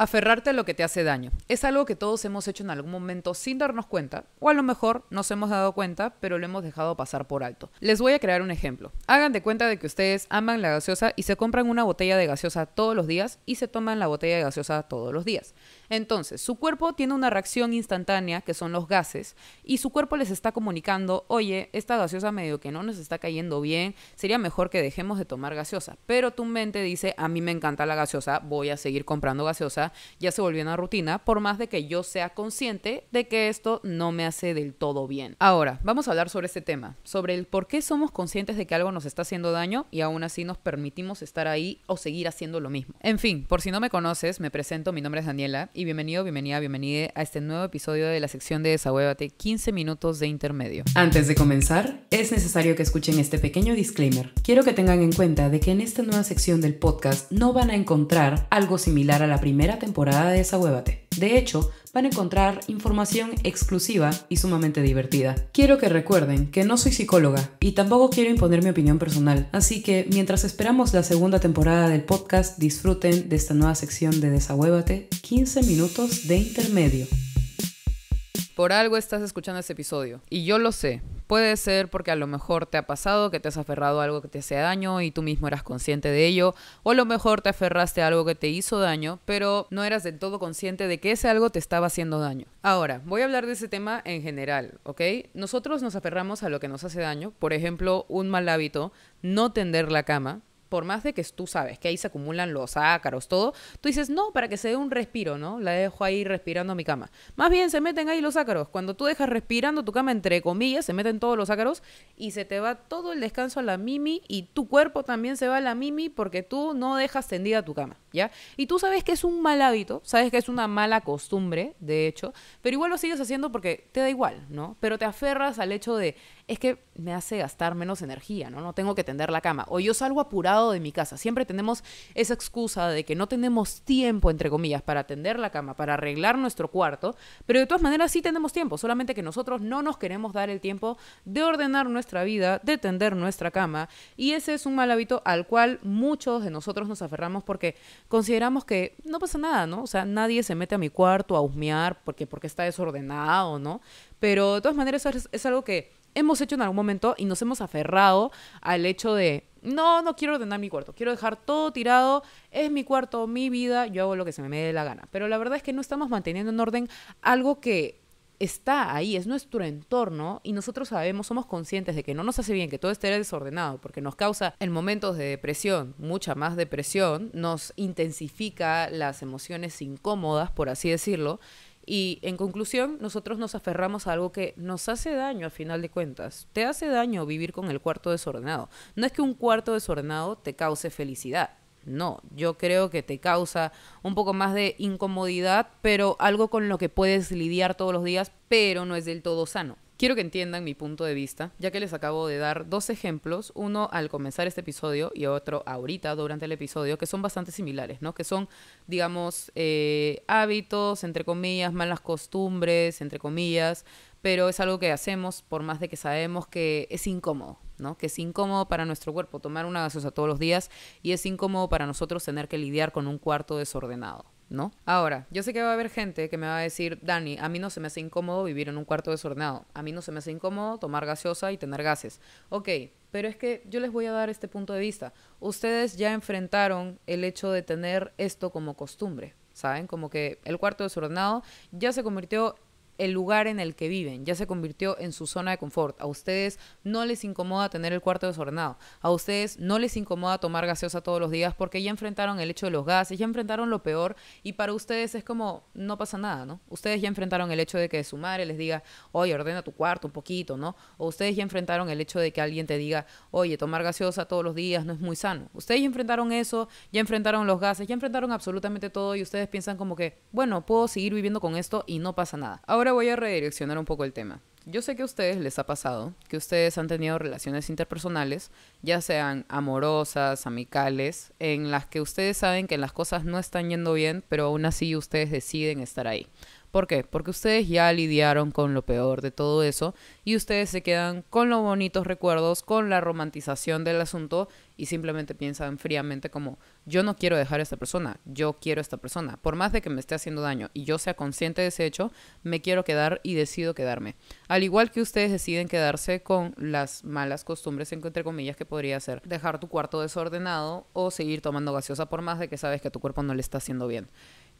Aferrarte a lo que te hace daño. Es algo que todos hemos hecho en algún momento sin darnos cuenta, o a lo mejor nos hemos dado cuenta, pero lo hemos dejado pasar por alto. Les voy a crear un ejemplo. Hagan de cuenta de que ustedes aman la gaseosa y se compran una botella de gaseosa todos los días y se toman la botella de gaseosa todos los días. Entonces, su cuerpo tiene una reacción instantánea, que son los gases, y su cuerpo les está comunicando, oye, esta gaseosa medio que no nos está cayendo bien, sería mejor que dejemos de tomar gaseosa. Pero tu mente dice, a mí me encanta la gaseosa, voy a seguir comprando gaseosa, ya se volvió una rutina, por más de que yo sea consciente de que esto no me hace del todo bien. Ahora, vamos a hablar sobre este tema, sobre el por qué somos conscientes de que algo nos está haciendo daño y aún así nos permitimos estar ahí o seguir haciendo lo mismo. En fin, por si no me conoces, me presento, mi nombre es Daniela y bienvenido, bienvenida, bienvenida a este nuevo episodio de la sección de Desahuévate 15 minutos de intermedio. Antes de comenzar, es necesario que escuchen este pequeño disclaimer. Quiero que tengan en cuenta de que en esta nueva sección del podcast no van a encontrar algo similar a la primera temporada de Desahuévate. De hecho, van a encontrar información exclusiva y sumamente divertida. Quiero que recuerden que no soy psicóloga y tampoco quiero imponer mi opinión personal, así que mientras esperamos la segunda temporada del podcast, disfruten de esta nueva sección de Desahuévate, 15 minutos de intermedio. Por algo estás escuchando este episodio, y yo lo sé. Puede ser porque a lo mejor te ha pasado que te has aferrado a algo que te hace daño y tú mismo eras consciente de ello, o a lo mejor te aferraste a algo que te hizo daño, pero no eras del todo consciente de que ese algo te estaba haciendo daño. Ahora, voy a hablar de ese tema en general, ¿ok? Nosotros nos aferramos a lo que nos hace daño, por ejemplo, un mal hábito, no tender la cama, por más de que tú sabes que ahí se acumulan los ácaros, todo, tú dices, no, para que se dé un respiro, ¿no? La dejo ahí respirando mi cama. Más bien se meten ahí los ácaros. Cuando tú dejas respirando tu cama, entre comillas, se meten todos los ácaros y se te va todo el descanso a la mimi y tu cuerpo también se va a la mimi porque tú no dejas tendida tu cama. Y tú sabes que es un mal hábito, sabes que es una mala costumbre, de hecho, pero igual lo sigues haciendo porque te da igual, ¿no? Pero te aferras al hecho de, es que me hace gastar menos energía, ¿no? No tengo que tender la cama. O yo salgo apurado de mi casa. Siempre tenemos esa excusa de que no tenemos tiempo, entre comillas, para tender la cama, para arreglar nuestro cuarto, pero de todas maneras sí tenemos tiempo, solamente que nosotros no nos queremos dar el tiempo de ordenar nuestra vida, de tender nuestra cama, y ese es un mal hábito al cual muchos de nosotros nos aferramos porque consideramos que no pasa nada, ¿no? O sea, nadie se mete a mi cuarto a husmear porque, porque está desordenado, ¿no? Pero de todas maneras es, es algo que hemos hecho en algún momento y nos hemos aferrado al hecho de, no, no quiero ordenar mi cuarto, quiero dejar todo tirado, es mi cuarto, mi vida, yo hago lo que se me dé la gana. Pero la verdad es que no estamos manteniendo en orden algo que está ahí, es nuestro entorno y nosotros sabemos, somos conscientes de que no nos hace bien que todo esté desordenado porque nos causa en momentos de depresión mucha más depresión, nos intensifica las emociones incómodas, por así decirlo. Y en conclusión, nosotros nos aferramos a algo que nos hace daño a final de cuentas. Te hace daño vivir con el cuarto desordenado. No es que un cuarto desordenado te cause felicidad, no, yo creo que te causa un poco más de incomodidad, pero algo con lo que puedes lidiar todos los días, pero no es del todo sano. Quiero que entiendan mi punto de vista, ya que les acabo de dar dos ejemplos, uno al comenzar este episodio y otro ahorita durante el episodio, que son bastante similares, ¿no? Que son, digamos, eh, hábitos, entre comillas, malas costumbres, entre comillas, pero es algo que hacemos por más de que sabemos que es incómodo, ¿no? Que es incómodo para nuestro cuerpo tomar una gaseosa todos los días y es incómodo para nosotros tener que lidiar con un cuarto desordenado. ¿No? Ahora, yo sé que va a haber gente que me va a decir, Dani, a mí no se me hace incómodo vivir en un cuarto desordenado, a mí no se me hace incómodo tomar gaseosa y tener gases. Ok, pero es que yo les voy a dar este punto de vista. Ustedes ya enfrentaron el hecho de tener esto como costumbre, ¿saben? Como que el cuarto desordenado ya se convirtió el lugar en el que viven, ya se convirtió en su zona de confort. A ustedes no les incomoda tener el cuarto desordenado, a ustedes no les incomoda tomar gaseosa todos los días porque ya enfrentaron el hecho de los gases, ya enfrentaron lo peor y para ustedes es como no pasa nada, ¿no? Ustedes ya enfrentaron el hecho de que su madre les diga, oye, ordena tu cuarto un poquito, ¿no? O ustedes ya enfrentaron el hecho de que alguien te diga, oye, tomar gaseosa todos los días no es muy sano. Ustedes ya enfrentaron eso, ya enfrentaron los gases, ya enfrentaron absolutamente todo y ustedes piensan como que, bueno, puedo seguir viviendo con esto y no pasa nada. Ahora, voy a redireccionar un poco el tema. Yo sé que a ustedes les ha pasado que ustedes han tenido relaciones interpersonales, ya sean amorosas, amicales, en las que ustedes saben que las cosas no están yendo bien, pero aún así ustedes deciden estar ahí. ¿Por qué? Porque ustedes ya lidiaron con lo peor de todo eso y ustedes se quedan con los bonitos recuerdos, con la romantización del asunto y simplemente piensan fríamente como, yo no quiero dejar a esta persona, yo quiero a esta persona. Por más de que me esté haciendo daño y yo sea consciente de ese hecho, me quiero quedar y decido quedarme. Al igual que ustedes deciden quedarse con las malas costumbres, entre comillas, que podría ser dejar tu cuarto desordenado o seguir tomando gaseosa por más de que sabes que tu cuerpo no le está haciendo bien.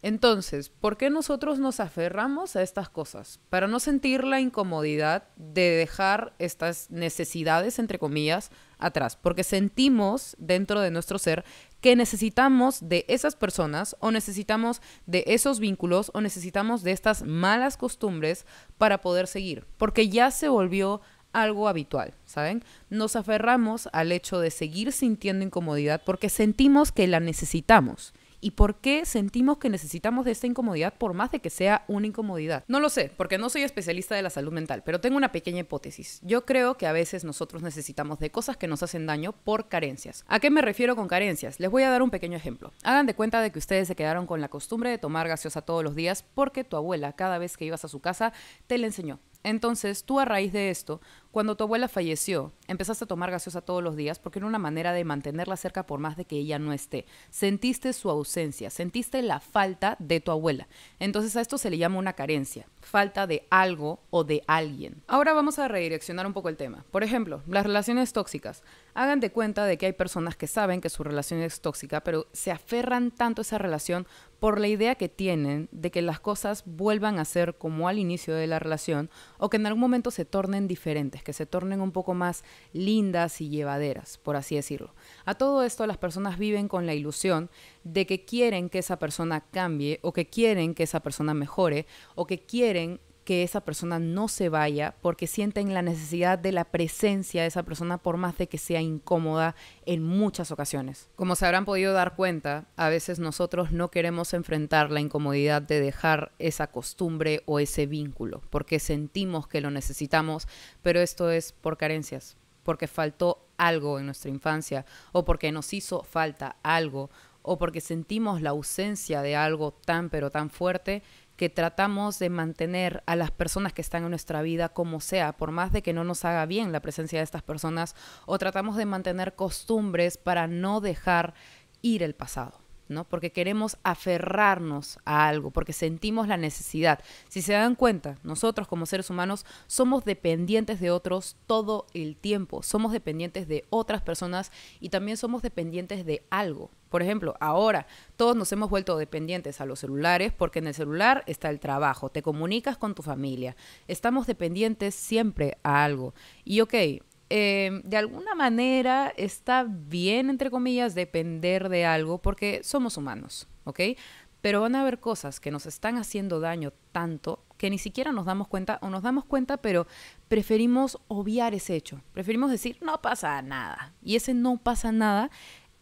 Entonces, ¿por qué nosotros nos aferramos a estas cosas? Para no sentir la incomodidad de dejar estas necesidades, entre comillas, atrás, porque sentimos dentro de nuestro ser que necesitamos de esas personas o necesitamos de esos vínculos o necesitamos de estas malas costumbres para poder seguir, porque ya se volvió algo habitual, ¿saben? Nos aferramos al hecho de seguir sintiendo incomodidad porque sentimos que la necesitamos y por qué sentimos que necesitamos de esta incomodidad por más de que sea una incomodidad. No lo sé, porque no soy especialista de la salud mental, pero tengo una pequeña hipótesis. Yo creo que a veces nosotros necesitamos de cosas que nos hacen daño por carencias. ¿A qué me refiero con carencias? Les voy a dar un pequeño ejemplo. Hagan de cuenta de que ustedes se quedaron con la costumbre de tomar gaseosa todos los días porque tu abuela cada vez que ibas a su casa te la enseñó. Entonces, tú a raíz de esto, cuando tu abuela falleció, empezaste a tomar gaseosa todos los días porque era una manera de mantenerla cerca por más de que ella no esté. Sentiste su ausencia, sentiste la falta de tu abuela. Entonces a esto se le llama una carencia, falta de algo o de alguien. Ahora vamos a redireccionar un poco el tema. Por ejemplo, las relaciones tóxicas. Hagan de cuenta de que hay personas que saben que su relación es tóxica, pero se aferran tanto a esa relación por la idea que tienen de que las cosas vuelvan a ser como al inicio de la relación o que en algún momento se tornen diferentes que se tornen un poco más lindas y llevaderas, por así decirlo. A todo esto las personas viven con la ilusión de que quieren que esa persona cambie o que quieren que esa persona mejore o que quieren que esa persona no se vaya porque sienten la necesidad de la presencia de esa persona por más de que sea incómoda en muchas ocasiones. Como se habrán podido dar cuenta, a veces nosotros no queremos enfrentar la incomodidad de dejar esa costumbre o ese vínculo porque sentimos que lo necesitamos, pero esto es por carencias, porque faltó algo en nuestra infancia o porque nos hizo falta algo o porque sentimos la ausencia de algo tan pero tan fuerte que tratamos de mantener a las personas que están en nuestra vida como sea, por más de que no nos haga bien la presencia de estas personas, o tratamos de mantener costumbres para no dejar ir el pasado. ¿no? Porque queremos aferrarnos a algo, porque sentimos la necesidad. Si se dan cuenta, nosotros como seres humanos somos dependientes de otros todo el tiempo, somos dependientes de otras personas y también somos dependientes de algo. Por ejemplo, ahora todos nos hemos vuelto dependientes a los celulares porque en el celular está el trabajo, te comunicas con tu familia, estamos dependientes siempre a algo. Y ok, em, de alguna manera está bien, entre comillas, depender de algo porque somos humanos, ¿ok? Pero van a haber cosas que nos están haciendo daño tanto que ni siquiera nos damos cuenta o nos damos cuenta, pero preferimos obviar ese hecho. Preferimos decir, no pasa nada. Y ese no pasa nada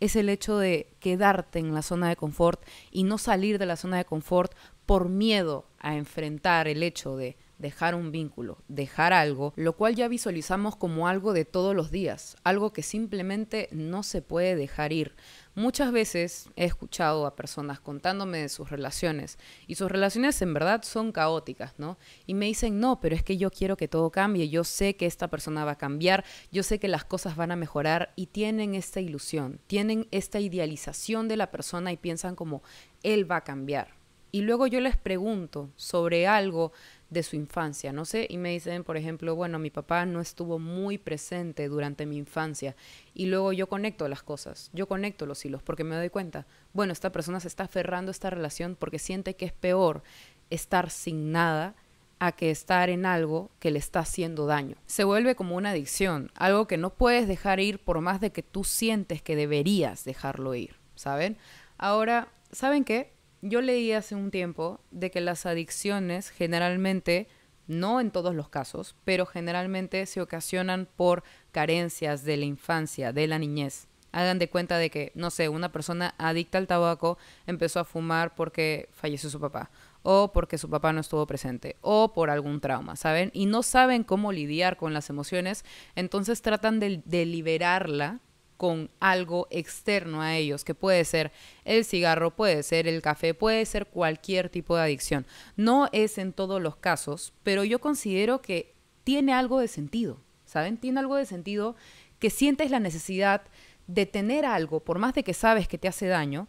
es el hecho de quedarte en la zona de confort y no salir de la zona de confort por miedo a enfrentar el hecho de dejar un vínculo, dejar algo, lo cual ya visualizamos como algo de todos los días, algo que simplemente no se puede dejar ir. Muchas veces he escuchado a personas contándome de sus relaciones y sus relaciones en verdad son caóticas, ¿no? Y me dicen, no, pero es que yo quiero que todo cambie, yo sé que esta persona va a cambiar, yo sé que las cosas van a mejorar y tienen esta ilusión, tienen esta idealización de la persona y piensan como, él va a cambiar y luego yo les pregunto sobre algo de su infancia, no sé, y me dicen, por ejemplo, bueno, mi papá no estuvo muy presente durante mi infancia, y luego yo conecto las cosas, yo conecto los hilos, porque me doy cuenta, bueno, esta persona se está aferrando a esta relación porque siente que es peor estar sin nada a que estar en algo que le está haciendo daño. Se vuelve como una adicción, algo que no puedes dejar ir por más de que tú sientes que deberías dejarlo ir, ¿saben? Ahora, ¿saben qué? Yo leí hace un tiempo de que las adicciones generalmente, no en todos los casos, pero generalmente se ocasionan por carencias de la infancia, de la niñez. Hagan de cuenta de que, no sé, una persona adicta al tabaco empezó a fumar porque falleció su papá, o porque su papá no estuvo presente, o por algún trauma, ¿saben? Y no saben cómo lidiar con las emociones, entonces tratan de, de liberarla con algo externo a ellos, que puede ser el cigarro, puede ser el café, puede ser cualquier tipo de adicción. No es en todos los casos, pero yo considero que tiene algo de sentido, ¿saben? Tiene algo de sentido que sientes la necesidad de tener algo, por más de que sabes que te hace daño,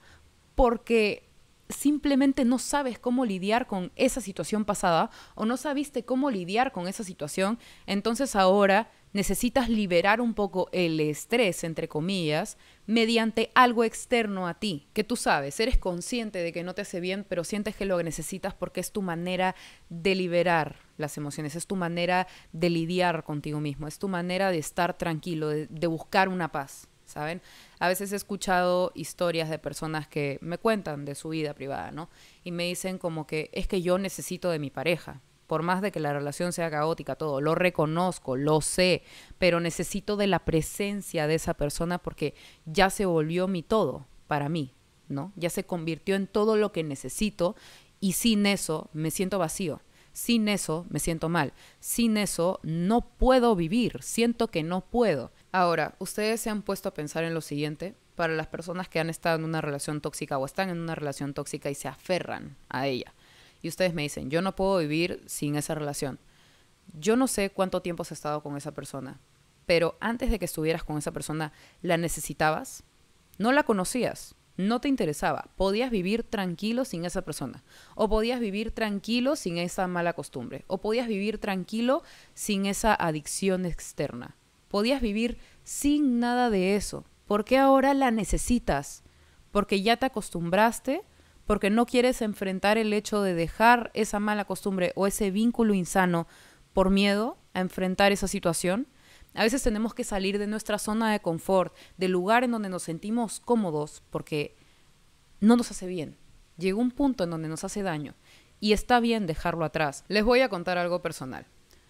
porque simplemente no sabes cómo lidiar con esa situación pasada o no sabiste cómo lidiar con esa situación, entonces ahora necesitas liberar un poco el estrés, entre comillas, mediante algo externo a ti, que tú sabes, eres consciente de que no te hace bien, pero sientes que lo necesitas porque es tu manera de liberar las emociones, es tu manera de lidiar contigo mismo, es tu manera de estar tranquilo, de, buscar una paz, ¿saben? A veces he escuchado historias de personas que me cuentan de su vida privada, ¿no? Y me dicen como que es que yo necesito de mi pareja, por más de que la relación sea caótica, todo, lo reconozco, lo sé, pero necesito de la presencia de esa persona porque ya se volvió mi todo para mí, ¿no? Ya se convirtió en todo lo que necesito y sin eso me siento vacío, sin eso me siento mal, sin eso no puedo vivir, siento que no puedo. Ahora, ustedes se han puesto a pensar en lo siguiente, para las personas que han estado en una relación tóxica o están en una relación tóxica y se aferran a ella y ustedes me dicen, yo no puedo vivir sin esa relación. Yo no sé cuánto tiempo has estado con esa persona, pero antes de que estuvieras con esa persona, ¿la necesitabas? No la conocías, no te interesaba, podías vivir tranquilo sin esa persona, o podías vivir tranquilo sin esa mala costumbre, o podías vivir tranquilo sin esa adicción externa, podías vivir sin nada de eso. ¿Por qué ahora la necesitas? Porque ya te acostumbraste porque no quieres enfrentar el hecho de dejar esa mala costumbre o ese vínculo insano por miedo a enfrentar esa situación. A veces tenemos que salir de nuestra zona de confort, del lugar en donde nos sentimos cómodos, porque no nos hace bien. Llegó un punto en donde nos hace daño y está bien dejarlo atrás. Les voy a contar algo personal.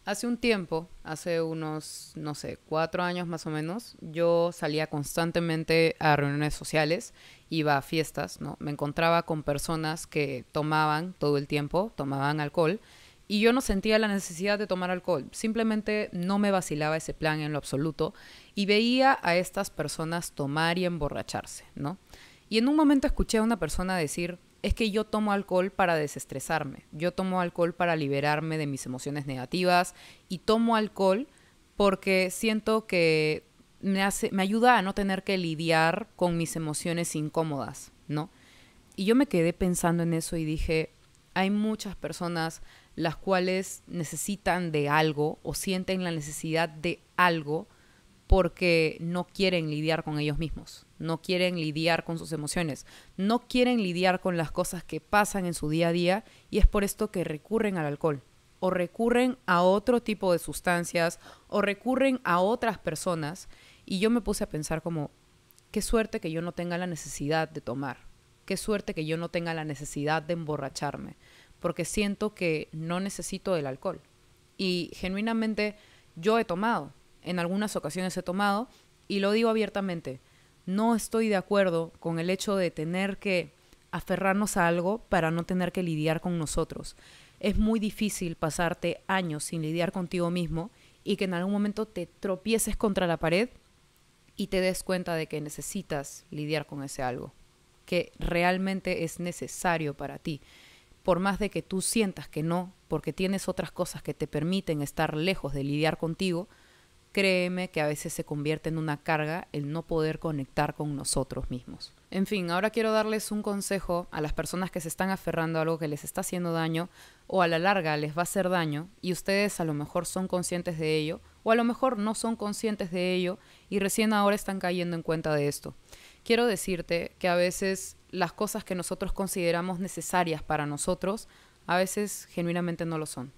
Hace un tiempo, hace unos, no sé, cuatro años más o menos, yo salía constantemente a reuniones sociales, iba a fiestas, ¿no? Me encontraba con personas que tomaban todo el tiempo, tomaban alcohol, y yo no sentía la necesidad de tomar alcohol. Simplemente no me vacilaba ese plan en lo absoluto y veía a estas personas tomar y emborracharse, ¿no? Y en un momento escuché a una persona decir, es que yo tomo alcohol para desestresarme, yo tomo alcohol para liberarme de mis emociones negativas y tomo alcohol porque siento que me, me ayuda a no tener que lidiar con mis emociones incómodas, ¿no? Y yo me quedé pensando en eso y dije, hay muchas personas las cuales necesitan de algo o sienten la necesidad de algo porque no quieren lidiar con ellos mismos, no quieren lidiar con sus emociones, no quieren lidiar con las cosas que pasan en su día a día y es por esto que recurren al alcohol o recurren a otro tipo de sustancias o recurren a otras personas. Y yo me puse a pensar como, qué suerte que yo no tenga la necesidad de tomar, qué suerte que yo no tenga la necesidad de emborracharme, porque siento que no necesito del alcohol. Y genuinamente yo he tomado, en algunas ocasiones he tomado, y lo digo abiertamente, no estoy de acuerdo con el hecho de tener que aferrarnos a algo para no tener que lidiar con nosotros. Es muy difícil pasarte años sin lidiar contigo mismo y que en algún momento te tropieces contra la pared y te des cuenta de que necesitas lidiar con ese algo, que realmente es necesario para ti, por más de que tú sientas que no, porque tienes otras cosas que te permiten estar lejos de lidiar contigo, créeme que a veces se convierte en una carga el no poder conectar con nosotros mismos. En fin, ahora quiero darles un consejo a las personas que se están aferrando a algo que les está haciendo daño o a la larga les va a hacer daño y ustedes a lo mejor son conscientes de ello o a lo mejor no son conscientes de ello y recién ahora están cayendo en cuenta de esto. Quiero decirte que a veces las cosas que nosotros consideramos necesarias para nosotros a veces genuinamente no lo son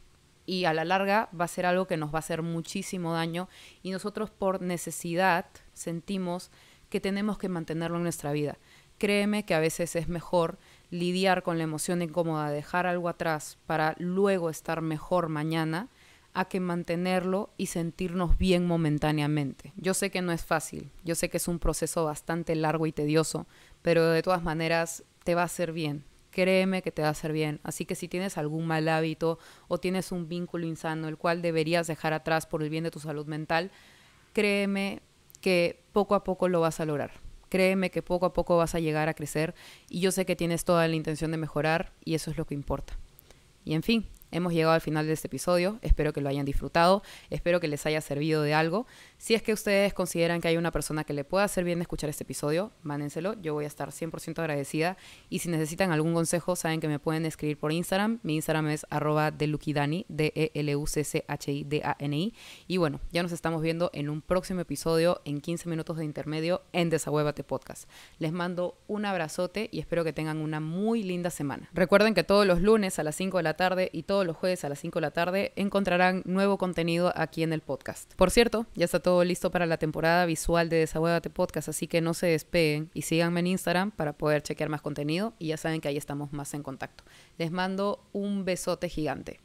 y a la larga va a ser algo que nos va a hacer muchísimo daño y nosotros por necesidad sentimos que tenemos que mantenerlo en nuestra vida. Créeme que a veces es mejor lidiar con la emoción incómoda, dejar algo atrás para luego estar mejor mañana, a que mantenerlo y sentirnos bien momentáneamente. Yo sé que no es fácil, yo sé que es un proceso bastante largo y tedioso, pero de todas maneras te va a hacer bien, créeme que te va a hacer bien. Así que si tienes algún mal hábito o tienes un vínculo insano el cual deberías dejar atrás por el bien de tu salud mental, créeme que poco a poco lo vas a lograr. Créeme que poco a poco vas a llegar a crecer y yo sé que tienes toda la intención de mejorar y eso es lo que importa. Y en fin, Hemos llegado al final de este episodio, espero que lo hayan disfrutado, espero que les haya servido de algo. Si es que ustedes consideran que hay una persona que le pueda hacer bien escuchar este episodio, mándenselo, yo voy a estar 100% agradecida. Y si necesitan algún consejo, saben que me pueden escribir por Instagram, mi Instagram es arroba delukidani, D-E-L-U-C-C-H-I-D-A-N-I. Y bueno, ya nos estamos viendo en un próximo episodio en 15 minutos de intermedio en Desahuevate Podcast. Les mando un abrazote y espero que tengan una muy linda semana. Recuerden que todos los lunes a las 5 de la tarde y todos los jueves a las 5 de la tarde encontrarán nuevo contenido aquí en el podcast. Por cierto, ya está todo listo para la temporada visual de Desahuévate Podcast, así que no se despeguen y síganme en Instagram para poder chequear más contenido y ya saben que ahí estamos más en contacto. Les mando un besote gigante.